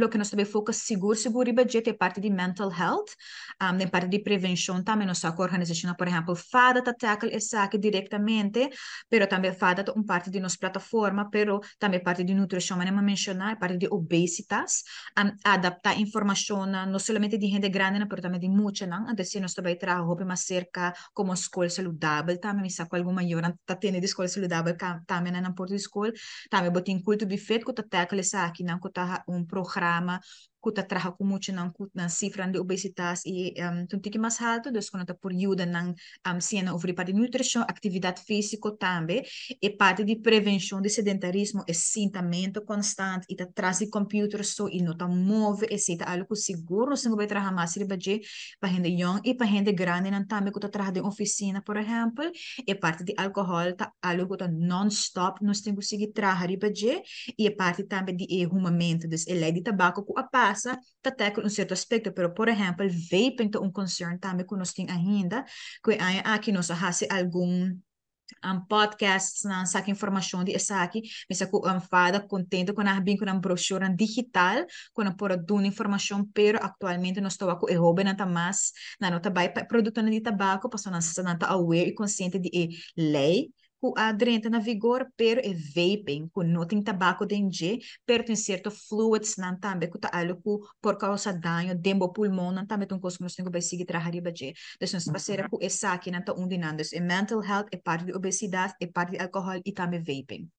lo che nostre foca sigur sigur budget é parte de mental health, um, parte de prevenção também nós saco organização, por exemplo, fada ta tackle esse diretamente, pero também fada um parte de nossa plataforma, pero também parte de nutrição, mas não mencionar parte de obesitas, um, adaptar informação não somente de gente grande, mas também de muita, não, então se nós também trabalhamos mais cerca como escola saudável, também me saco alguma hora tá tendo de escola saudável também na Porto de Escola, também botin culto buffet que ta tackle esse aqui, não que tá um programa programa kutatraha ko mucho ng, ng sifran de obesitas i um, tuntiki mas alto, dos konata por yuda ng um, siena ovri para nutrição, atividade física também, e parte de prevenção de sedentarismo e sintamento constante, e traz de computer so, e nota move, e sita algo que seguro se vai traha mas riba de para gente young e para gente grande nan também kutatraha de oficina, por exemplo, e parte de alcohol, ta algo que non-stop nos tem que seguir traha riba de, e parte também de arrumamento, dos ele de tabaco, a parte pasa ta um certo aspecto, pero por exemplo, vape então um concern también nós nos ainda, que hay aqui nos hace algún um, podcasts na saca informação de aqui, me saco um, fada contente com a ah, bem com a brochura digital com a por duna informação pero atualmente nós estou e rouba nata mais na nota vai produto na de tabaco passou na nata aware e consciente de eh, lei na vigor per e é vaping cu tem tabaco denge per un certo fluids nan tambe cu taalu tá, cu por causa danho dembo pulmon nan tambe tun cosmo stengo besigi trahari baje des nos pasera cu esaki nan ta undinandes e mental health e é parte de obesidade e é parte de alcohol e tambe vaping